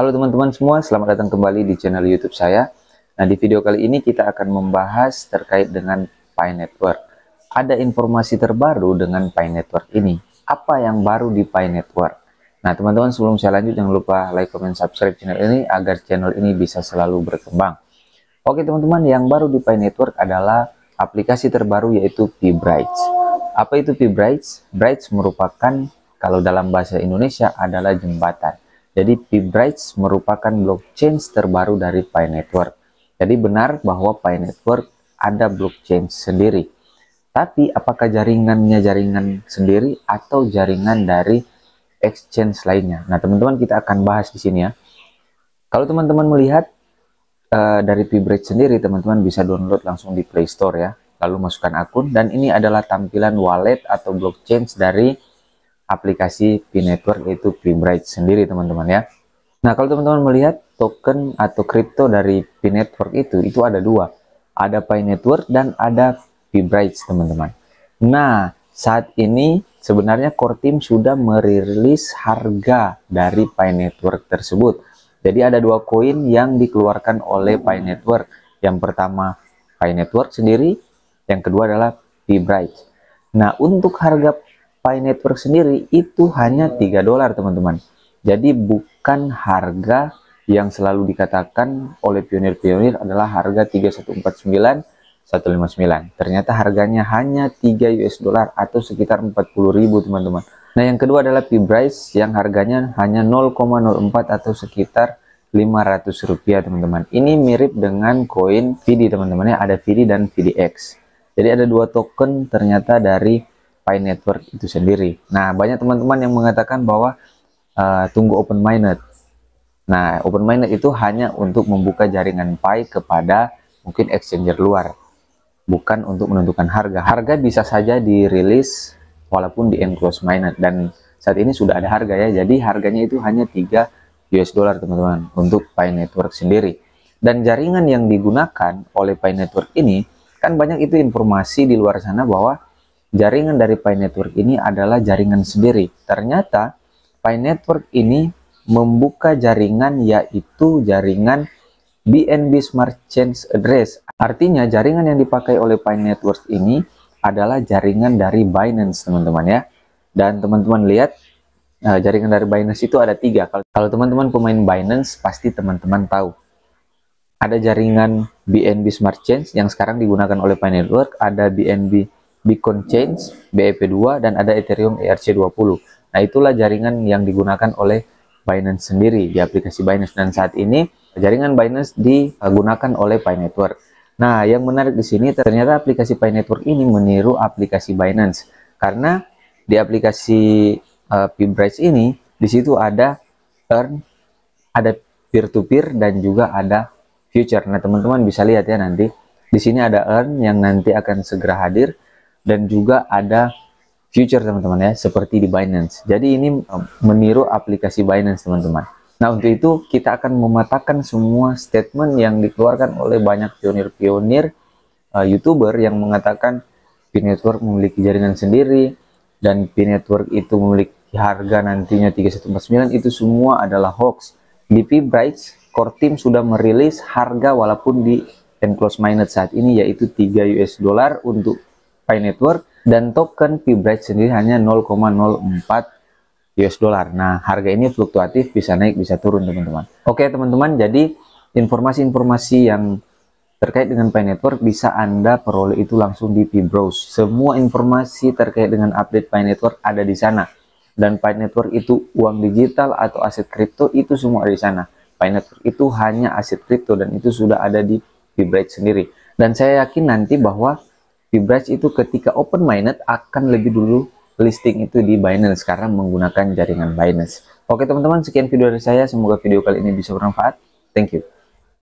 Halo teman-teman semua, selamat datang kembali di channel YouTube saya. Nah, di video kali ini kita akan membahas terkait dengan Pi Network. Ada informasi terbaru dengan Pi Network ini. Apa yang baru di Pi Network? Nah, teman-teman sebelum saya lanjut jangan lupa like, comment, subscribe channel ini agar channel ini bisa selalu berkembang. Oke, teman-teman, yang baru di Pi Network adalah aplikasi terbaru yaitu Pi Brights. Apa itu Pi Brights? Brights merupakan kalau dalam bahasa Indonesia adalah jembatan. Jadi PBridge merupakan blockchain terbaru dari Pi Network. Jadi benar bahwa Pi Network ada blockchain sendiri. Tapi apakah jaringannya jaringan sendiri atau jaringan dari exchange lainnya? Nah, teman-teman kita akan bahas di sini ya. Kalau teman-teman melihat uh, dari Pibridge sendiri, teman-teman bisa download langsung di Play Store ya. Lalu masukkan akun dan ini adalah tampilan wallet atau blockchain dari aplikasi P Network yaitu P Bright sendiri teman-teman ya. Nah kalau teman-teman melihat token atau kripto dari P Network itu itu ada dua, ada Pi Network dan ada P Bright teman-teman. Nah saat ini sebenarnya core team sudah merilis harga dari Pi Network tersebut. Jadi ada dua koin yang dikeluarkan oleh Pi Network. Yang pertama Pi Network sendiri, yang kedua adalah P Bright. Nah untuk harga Pi Network sendiri itu hanya 3 dolar teman-teman. Jadi bukan harga yang selalu dikatakan oleh pionir-pionir adalah harga 3149 159. Ternyata harganya hanya 3 US dollar atau sekitar 40.000 teman-teman. Nah yang kedua adalah Pibrice yang harganya hanya 0,04 atau sekitar 500 rupiah teman-teman. Ini mirip dengan koin VD teman-teman ya. Ada VD dan VDX. Jadi ada dua token ternyata dari Pi Network itu sendiri. Nah, banyak teman-teman yang mengatakan bahwa uh, tunggu open minded. Nah, open minded itu hanya untuk membuka jaringan Pi kepada mungkin exchanger luar, bukan untuk menentukan harga. Harga bisa saja dirilis walaupun di enclosed minded dan saat ini sudah ada harga ya. Jadi harganya itu hanya 3 US dollar teman-teman untuk Pi Network sendiri. Dan jaringan yang digunakan oleh Pi Network ini kan banyak itu informasi di luar sana bahwa jaringan dari Pi Network ini adalah jaringan sendiri. Ternyata Pi Network ini membuka jaringan yaitu jaringan BNB Smart Chain Address. Artinya jaringan yang dipakai oleh Pi Network ini adalah jaringan dari Binance teman-teman ya. Dan teman-teman lihat eh, jaringan dari Binance itu ada tiga. Kalau teman-teman pemain Binance pasti teman-teman tahu. Ada jaringan BNB Smart Chain yang sekarang digunakan oleh Pi Network, ada BNB Bitcoin Change, BEP2, dan ada Ethereum ERC20. Nah, itulah jaringan yang digunakan oleh Binance sendiri di aplikasi Binance. Dan saat ini, jaringan Binance digunakan oleh Pi Network. Nah, yang menarik di sini ternyata aplikasi Pi Network ini meniru aplikasi Binance. Karena di aplikasi uh, eh, Pibrace ini, di situ ada earn, ada peer-to-peer, -peer, dan juga ada future. Nah, teman-teman bisa lihat ya nanti. Di sini ada earn yang nanti akan segera hadir dan juga ada future teman-teman ya seperti di Binance. Jadi ini eh, meniru aplikasi Binance teman-teman. Nah untuk itu kita akan mematakan semua statement yang dikeluarkan oleh banyak pionir-pionir uh, youtuber yang mengatakan P Network memiliki jaringan sendiri dan P Network itu memiliki harga nantinya 3149 itu semua adalah hoax. Bp Brights core team sudah merilis harga walaupun di enclosed minus saat ini yaitu 3 US dollar untuk Pi Network dan token Pibright sendiri hanya 0,04 US dollar. Nah, harga ini fluktuatif, bisa naik, bisa turun, teman-teman. Oke, teman-teman, jadi informasi-informasi yang terkait dengan Pi Network bisa Anda peroleh itu langsung di Pi Browse. Semua informasi terkait dengan update Pi Network ada di sana. Dan Pi Network itu uang digital atau aset kripto itu semua ada di sana. Pi Network itu hanya aset kripto dan itu sudah ada di Pibrite sendiri. Dan saya yakin nanti bahwa Fibrage itu ketika open minded akan lebih dulu listing itu di Binance sekarang menggunakan jaringan Binance. Oke teman-teman, sekian video dari saya. Semoga video kali ini bisa bermanfaat. Thank you.